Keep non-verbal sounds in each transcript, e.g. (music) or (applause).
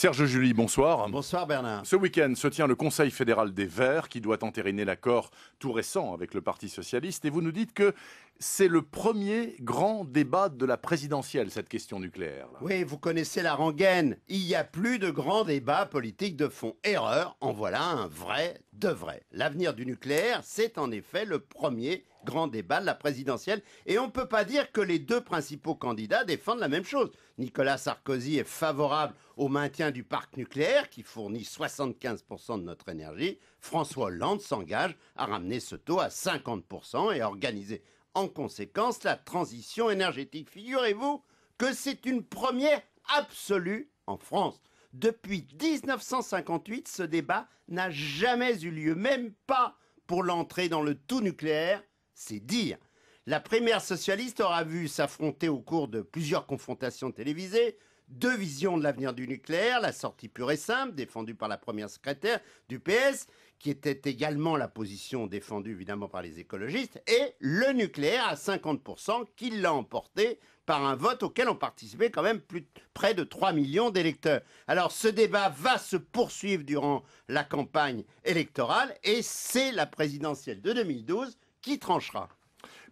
Serge Julie, bonsoir. Bonsoir Bernard. Ce week-end se tient le Conseil fédéral des Verts qui doit entériner l'accord tout récent avec le Parti socialiste et vous nous dites que c'est le premier grand débat de la présidentielle, cette question nucléaire. Oui, vous connaissez la rengaine. Il n'y a plus de grands débats politiques de fond. Erreur, en voilà un vrai de vrai. L'avenir du nucléaire, c'est en effet le premier grand débat de la présidentielle. Et on ne peut pas dire que les deux principaux candidats défendent la même chose. Nicolas Sarkozy est favorable au maintien du parc nucléaire qui fournit 75% de notre énergie, François Hollande s'engage à ramener ce taux à 50% et à organiser en conséquence la transition énergétique. Figurez-vous que c'est une première absolue en France. Depuis 1958, ce débat n'a jamais eu lieu, même pas pour l'entrée dans le tout nucléaire, c'est dire. La première socialiste aura vu s'affronter au cours de plusieurs confrontations télévisées deux visions de l'avenir du nucléaire, la sortie pure et simple, défendue par la première secrétaire du PS, qui était également la position défendue évidemment par les écologistes, et le nucléaire à 50% qui l'a emporté par un vote auquel ont participé quand même près de 3 millions d'électeurs. Alors ce débat va se poursuivre durant la campagne électorale et c'est la présidentielle de 2012 qui tranchera.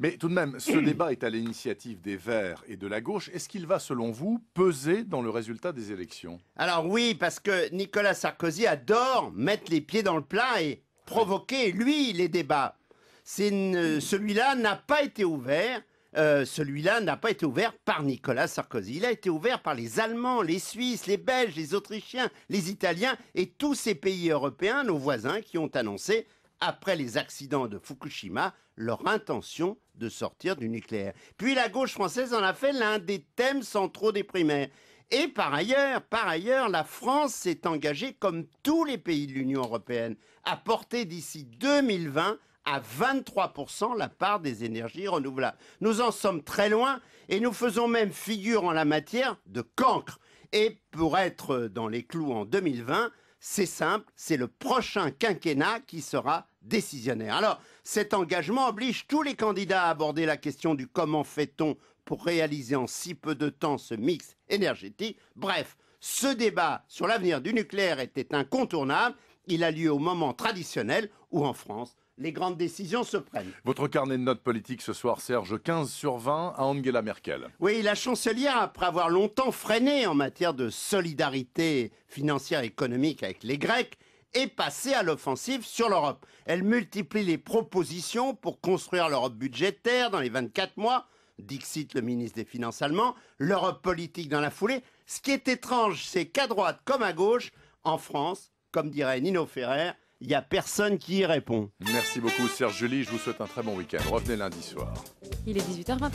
Mais tout de même, ce (clears throat) débat est à l'initiative des Verts et de la gauche. Est-ce qu'il va, selon vous, peser dans le résultat des élections Alors oui, parce que Nicolas Sarkozy adore mettre les pieds dans le plat et provoquer, lui, les débats. Celui-là n'a pas été ouvert. Euh, celui-là n'a pas été ouvert par Nicolas Sarkozy. Il a été ouvert par les Allemands, les Suisses, les Belges, les Autrichiens, les Italiens et tous ces pays européens, nos voisins, qui ont annoncé après les accidents de Fukushima, leur intention de sortir du nucléaire. Puis la gauche française en a fait l'un des thèmes centraux des primaires. Et par ailleurs, par ailleurs, la France s'est engagée, comme tous les pays de l'Union européenne, à porter d'ici 2020 à 23% la part des énergies renouvelables. Nous en sommes très loin et nous faisons même figure en la matière de cancre. Et pour être dans les clous en 2020, c'est simple, c'est le prochain quinquennat qui sera décisionnaire. Alors, cet engagement oblige tous les candidats à aborder la question du comment fait-on pour réaliser en si peu de temps ce mix énergétique. Bref, ce débat sur l'avenir du nucléaire était incontournable. Il a lieu au moment traditionnel où en France, les grandes décisions se prennent. Votre carnet de notes politiques ce soir, Serge, 15 sur 20 à Angela Merkel. Oui, la chancelière, après avoir longtemps freiné en matière de solidarité financière et économique avec les Grecs, est passée à l'offensive sur l'Europe. Elle multiplie les propositions pour construire l'Europe budgétaire dans les 24 mois, Dixit, le ministre des Finances allemand, l'Europe politique dans la foulée. Ce qui est étrange, c'est qu'à droite comme à gauche, en France, comme dirait Nino Ferrer, il n'y a personne qui y répond. Merci beaucoup Serge Julie, je vous souhaite un très bon week-end. Revenez lundi soir. Il est 18h20.